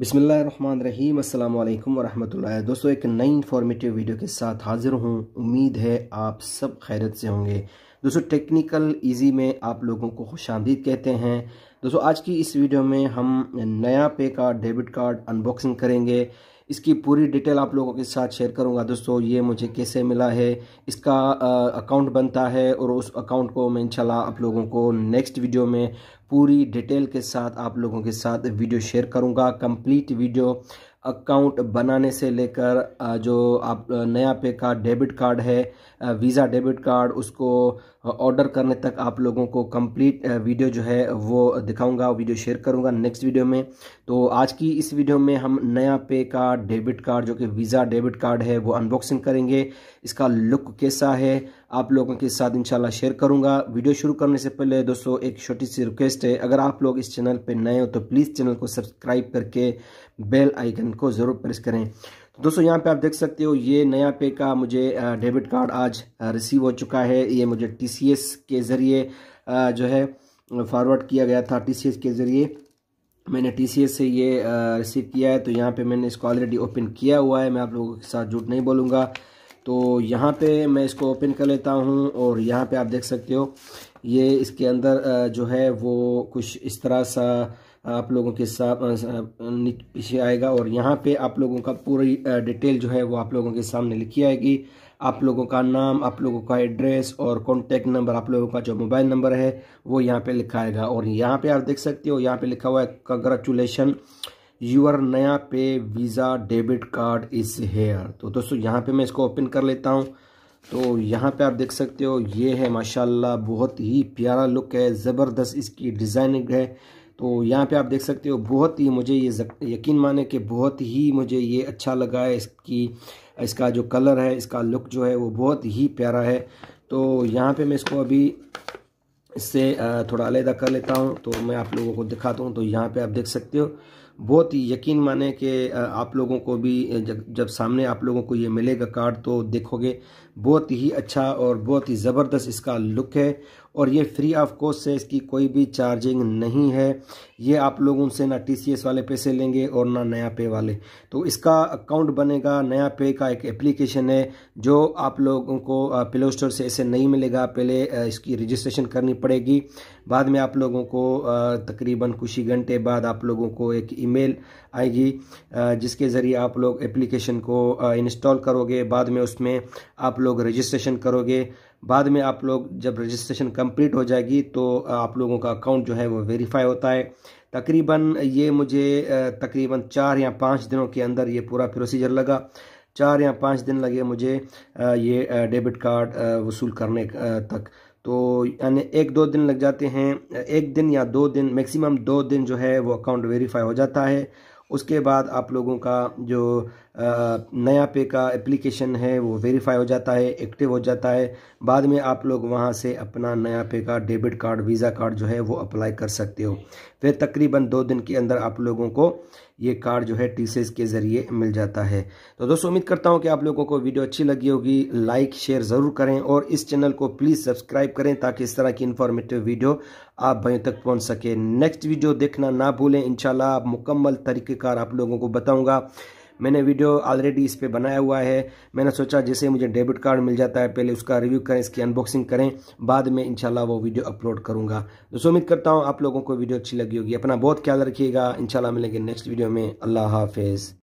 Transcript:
बिसमीम् अल्लाम वरहमल दोस्तों एक नई इन्फॉर्मेटिव वीडियो के साथ हाज़िर हूँ उम्मीद है आप सब खैरत से होंगे दोस्तों टेक्निकल इजी में आप लोगों को खुश आमदीद कहते हैं दोस्तों आज की इस वीडियो में हम नया पे का डेबिट कार्ड अनबॉक्सिंग करेंगे इसकी पूरी डिटेल आप लोगों के साथ शेयर करूंगा दोस्तों ये मुझे कैसे मिला है इसका अकाउंट बनता है और उस अकाउंट को मैं इंशाल्लाह आप लोगों को नेक्स्ट वीडियो में पूरी डिटेल के साथ आप लोगों के साथ वीडियो शेयर करूंगा कंप्लीट वीडियो अकाउंट बनाने से लेकर जो आप नया पे का डेबिट कार्ड है वीज़ा डेबिट कार्ड उसको ऑर्डर करने तक आप लोगों को कंप्लीट वीडियो जो है वो दिखाऊंगा वीडियो शेयर करूंगा नेक्स्ट वीडियो में तो आज की इस वीडियो में हम नया पे का डेबिट कार्ड जो कि वीज़ा डेबिट कार्ड है वो अनबॉक्सिंग करेंगे इसका लुक कैसा है आप लोगों के साथ इंशाल्लाह शेयर करूंगा वीडियो शुरू करने से पहले दोस्तों एक छोटी सी रिक्वेस्ट है अगर आप लोग इस चैनल पर नए हो तो प्लीज़ चैनल को सब्सक्राइब करके बेल आइकन को ज़रूर प्रेस करें दोस्तों यहाँ पे आप देख सकते हो ये नया पे का मुझे डेबिट कार्ड आज रिसीव हो चुका है ये मुझे टी के ज़रिए जो है फॉरवर्ड किया गया था टी के ज़रिए मैंने टी से ये रिसीव किया है तो यहाँ पे मैंने इसको ऑलरेडी ओपन किया हुआ है मैं आप लोगों के साथ झूठ नहीं बोलूँगा तो यहाँ पे मैं इसको ओपन कर लेता हूँ और यहाँ पे आप देख सकते हो ये इसके अंदर जो है वो कुछ इस तरह सा आप लोगों के साथ पीछे आएगा और यहाँ पे आप लोगों का पूरी डिटेल जो है वो आप लोगों के सामने लिखी आएगी आप लोगों का नाम आप लोगों का एड्रेस और कॉन्टैक्ट नंबर आप लोगों का जो मोबाइल नंबर है वो यहाँ पे लिखा आएगा और यहाँ पे आप देख सकते हो यहाँ पे लिखा हुआ है congratulation your Naya Pay Visa debit card is here तो दोस्तों यहाँ पे मैं इसको ओपन कर लेता हूँ तो यहाँ पे आप देख सकते हो ये है माशाल्लाह बहुत ही प्यारा लुक है ज़बरदस्त इसकी डिज़ाइनिंग है तो यहाँ पे आप देख सकते हो बहुत ही मुझे ये यकीन माने कि बहुत ही मुझे ये अच्छा लगा है इसकी इसका जो कलर है इसका लुक जो है वो बहुत ही प्यारा है तो यहाँ पे मैं इसको अभी इससे थोड़ा अलहदा कर लेता हूँ तो मैं आप लोगों को दिखाता हूँ तो यहाँ पे आप देख सकते हो बहुत ही यकीन माने कि आप लोगों को भी जब जब सामने आप लोगों को ये मिलेगा कार्ड तो देखोगे बहुत ही अच्छा और बहुत ही ज़बरदस्त इसका लुक है और ये फ्री ऑफ कॉस्ट है इसकी कोई भी चार्जिंग नहीं है ये आप लोगों से ना टीसीएस वाले पैसे लेंगे और ना नया पे वाले तो इसका अकाउंट बनेगा नया पे का एक एप्लीकेशन है जो आप लोगों को प्ले स्टोर से ऐसे नहीं मिलेगा पहले इसकी रजिस्ट्रेशन करनी पड़ेगी बाद में आप लोगों को तकरीबन कुछ ही घंटे बाद आप लोगों को एक ईमेल आएगी जिसके ज़रिए आप लोग एप्लीकेशन को इंस्टॉल करोगे बाद में उसमें आप लोग रजिस्ट्रेशन करोगे बाद में आप लोग जब रजिस्ट्रेशन कंप्लीट हो जाएगी तो आप लोगों का अकाउंट जो है वो वेरीफाई होता है तकरीबन ये मुझे तकरीबन चार या पाँच दिनों के अंदर ये पूरा प्रोसीजर लगा चार या पाँच दिन लगे मुझे ये डेबिट कार्ड वसूल करने तक तो यानी एक दो दिन लग जाते हैं एक दिन या दो दिन मैक्सिमम दो दिन जो है वो अकाउंट वेरीफाई हो जाता है उसके बाद आप लोगों का जो नया पे का एप्लीकेशन है वो वेरीफाई हो जाता है एक्टिव हो जाता है बाद में आप लोग वहाँ से अपना नया पे का डेबिट कार्ड वीज़ा कार्ड जो है वो अप्लाई कर सकते हो फिर तकरीबन दो दिन के अंदर आप लोगों को ये कार्ड जो है टीसेस के ज़रिए मिल जाता है तो दोस्तों उम्मीद करता हूँ कि आप लोगों को वीडियो अच्छी लगी होगी लाइक शेयर ज़रूर करें और इस चैनल को प्लीज़ सब्सक्राइब करें ताकि इस तरह की इन्फॉर्मेटिव वीडियो आप भाइयों तक पहुँच सके नेक्स्ट वीडियो देखना ना भूलें इन मुकम्मल तरीक़ेकार आप लोगों को बताऊँगा मैंने वीडियो ऑलरेडी इस पर बनाया हुआ है मैंने सोचा जैसे मुझे डेबिट कार्ड मिल जाता है पहले उसका रिव्यू करें इसकी अनबॉक्सिंग करें बाद में इंशाल्लाह वो वीडियो अपलोड करूँगा दोस्तों उम्मीद करता हूँ आप लोगों को वीडियो अच्छी लगी होगी अपना बहुत ख्याल रखिएगा इंशाल्लाह मिलेंगे नेक्स्ट वीडियो में अल्लाह हाफिज़